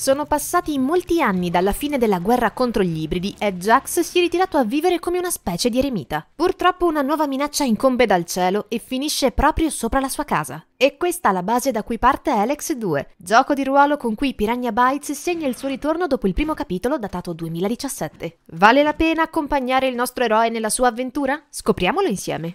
Sono passati molti anni dalla fine della guerra contro gli ibridi e Jax si è ritirato a vivere come una specie di eremita. Purtroppo una nuova minaccia incombe dal cielo e finisce proprio sopra la sua casa. E questa è la base da cui parte Alex 2, gioco di ruolo con cui Piranha Bytes segna il suo ritorno dopo il primo capitolo datato 2017. Vale la pena accompagnare il nostro eroe nella sua avventura? Scopriamolo insieme!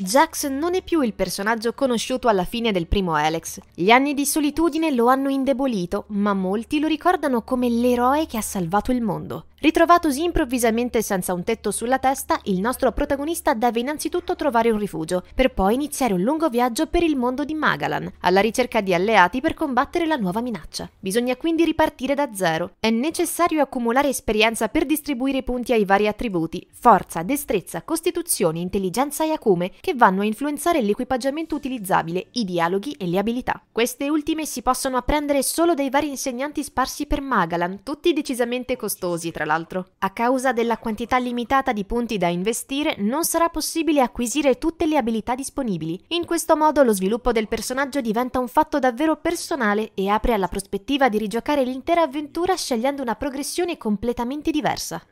Jax non è più il personaggio conosciuto alla fine del primo Alex. Gli anni di solitudine lo hanno indebolito, ma molti lo ricordano come l'eroe che ha salvato il mondo. Ritrovatosi improvvisamente senza un tetto sulla testa, il nostro protagonista deve innanzitutto trovare un rifugio, per poi iniziare un lungo viaggio per il mondo di Magalan, alla ricerca di alleati per combattere la nuova minaccia. Bisogna quindi ripartire da zero. È necessario accumulare esperienza per distribuire i punti ai vari attributi, forza, destrezza, costituzione, intelligenza e acume, che vanno a influenzare l'equipaggiamento utilizzabile, i dialoghi e le abilità. Queste ultime si possono apprendere solo dai vari insegnanti sparsi per Magalan, tutti decisamente costosi tra l'altro. A causa della quantità limitata di punti da investire, non sarà possibile acquisire tutte le abilità disponibili. In questo modo lo sviluppo del personaggio diventa un fatto davvero personale e apre alla prospettiva di rigiocare l'intera avventura scegliendo una progressione completamente diversa.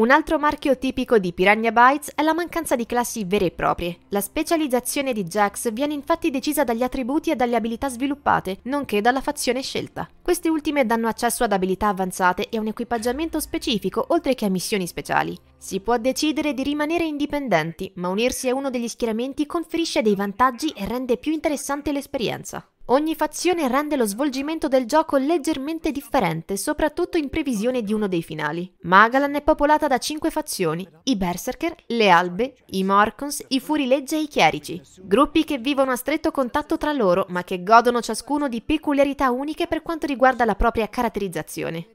Un altro marchio tipico di Piranha Bytes è la mancanza di classi vere e proprie. La specializzazione di Jax viene infatti decisa dagli attributi e dalle abilità sviluppate, nonché dalla fazione scelta. Queste ultime danno accesso ad abilità avanzate e a un equipaggiamento specifico, oltre che a missioni speciali. Si può decidere di rimanere indipendenti, ma unirsi a uno degli schieramenti conferisce dei vantaggi e rende più interessante l'esperienza. Ogni fazione rende lo svolgimento del gioco leggermente differente, soprattutto in previsione di uno dei finali. Magalan è popolata da cinque fazioni, i Berserker, le Albe, i Morcons, i Furilegge e i Chierici, gruppi che vivono a stretto contatto tra loro ma che godono ciascuno di peculiarità uniche per quanto riguarda la propria caratterizzazione.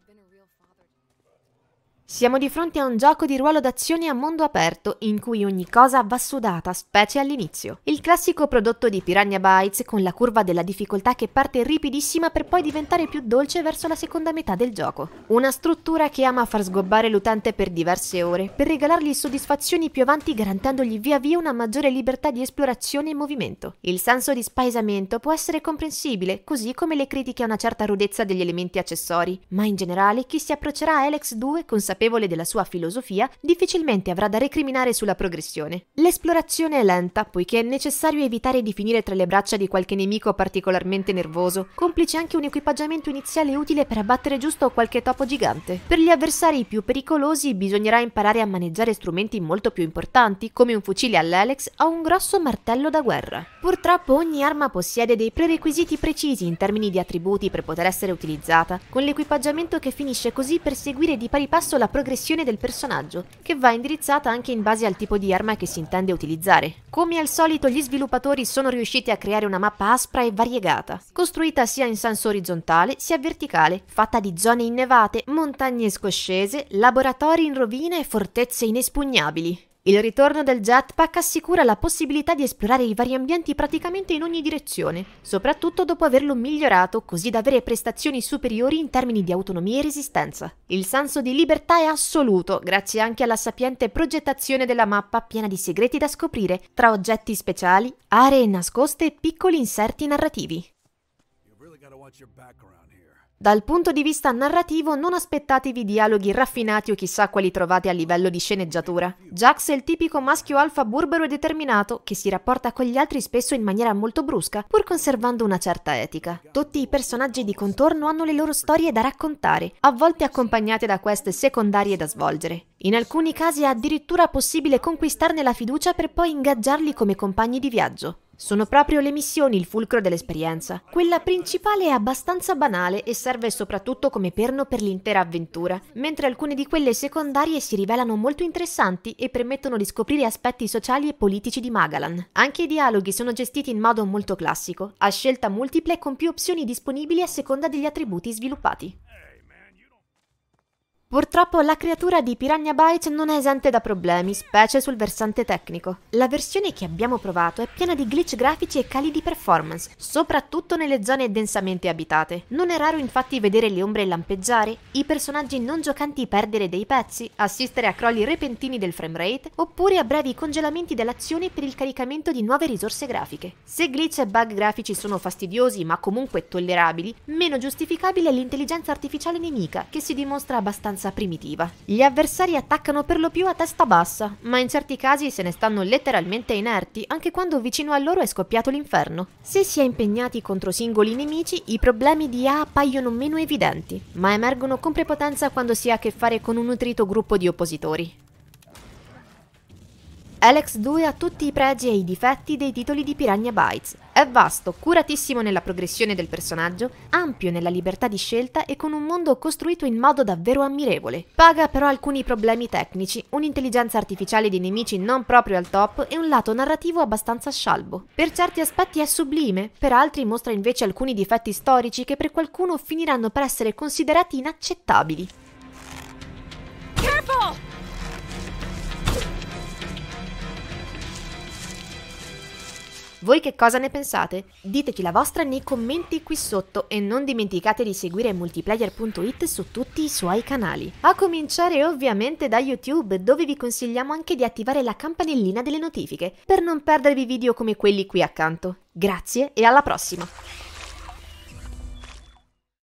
Siamo di fronte a un gioco di ruolo d'azione a mondo aperto in cui ogni cosa va sudata, specie all'inizio. Il classico prodotto di Piranha Bytes con la curva della difficoltà che parte ripidissima per poi diventare più dolce verso la seconda metà del gioco. Una struttura che ama far sgobbare l'utente per diverse ore, per regalargli soddisfazioni più avanti garantendogli via via una maggiore libertà di esplorazione e movimento. Il senso di spaesamento può essere comprensibile, così come le critiche a una certa rudezza degli elementi accessori, ma in generale chi si approccerà a Alex 2 consapevole consapevole della sua filosofia, difficilmente avrà da recriminare sulla progressione. L'esplorazione è lenta, poiché è necessario evitare di finire tra le braccia di qualche nemico particolarmente nervoso, complice anche un equipaggiamento iniziale utile per abbattere giusto qualche topo gigante. Per gli avversari più pericolosi bisognerà imparare a maneggiare strumenti molto più importanti, come un fucile all'Elex o un grosso martello da guerra. Purtroppo ogni arma possiede dei prerequisiti precisi in termini di attributi per poter essere utilizzata, con l'equipaggiamento che finisce così per seguire di pari passo la la progressione del personaggio, che va indirizzata anche in base al tipo di arma che si intende utilizzare. Come al solito gli sviluppatori sono riusciti a creare una mappa aspra e variegata, costruita sia in senso orizzontale sia verticale, fatta di zone innevate, montagne scoscese, laboratori in rovina e fortezze inespugnabili. Il ritorno del jetpack assicura la possibilità di esplorare i vari ambienti praticamente in ogni direzione, soprattutto dopo averlo migliorato così da avere prestazioni superiori in termini di autonomia e resistenza. Il senso di libertà è assoluto, grazie anche alla sapiente progettazione della mappa piena di segreti da scoprire, tra oggetti speciali, aree nascoste e piccoli inserti narrativi. You really dal punto di vista narrativo non aspettatevi dialoghi raffinati o chissà quali trovate a livello di sceneggiatura. Jax è il tipico maschio alfa burbero e determinato che si rapporta con gli altri spesso in maniera molto brusca, pur conservando una certa etica. Tutti i personaggi di contorno hanno le loro storie da raccontare, a volte accompagnate da queste secondarie da svolgere. In alcuni casi è addirittura possibile conquistarne la fiducia per poi ingaggiarli come compagni di viaggio. Sono proprio le missioni il fulcro dell'esperienza. Quella principale è abbastanza banale e serve soprattutto come perno per l'intera avventura, mentre alcune di quelle secondarie si rivelano molto interessanti e permettono di scoprire aspetti sociali e politici di Magalan. Anche i dialoghi sono gestiti in modo molto classico, a scelta multiple con più opzioni disponibili a seconda degli attributi sviluppati. Purtroppo la creatura di Piranha Bytes non è esente da problemi, specie sul versante tecnico. La versione che abbiamo provato è piena di glitch grafici e cali di performance, soprattutto nelle zone densamente abitate. Non è raro infatti vedere le ombre lampeggiare, i personaggi non giocanti perdere dei pezzi, assistere a crolli repentini del framerate, oppure a brevi congelamenti dell'azione per il caricamento di nuove risorse grafiche. Se glitch e bug grafici sono fastidiosi ma comunque tollerabili, meno giustificabile è l'intelligenza artificiale nemica, che si dimostra abbastanza danza primitiva. Gli avversari attaccano per lo più a testa bassa, ma in certi casi se ne stanno letteralmente inerti anche quando vicino a loro è scoppiato l'inferno. Se si è impegnati contro singoli nemici, i problemi di A appaiono meno evidenti, ma emergono con prepotenza quando si ha a che fare con un nutrito gruppo di oppositori. Alex 2 ha tutti i pregi e i difetti dei titoli di Piranha Bytes. È vasto, curatissimo nella progressione del personaggio, ampio nella libertà di scelta e con un mondo costruito in modo davvero ammirevole. Paga però alcuni problemi tecnici, un'intelligenza artificiale di nemici non proprio al top e un lato narrativo abbastanza scialbo. Per certi aspetti è sublime, per altri mostra invece alcuni difetti storici che per qualcuno finiranno per essere considerati inaccettabili. Voi che cosa ne pensate? Diteci la vostra nei commenti qui sotto e non dimenticate di seguire multiplayer.it su tutti i suoi canali. A cominciare ovviamente da YouTube dove vi consigliamo anche di attivare la campanellina delle notifiche per non perdervi video come quelli qui accanto. Grazie e alla prossima!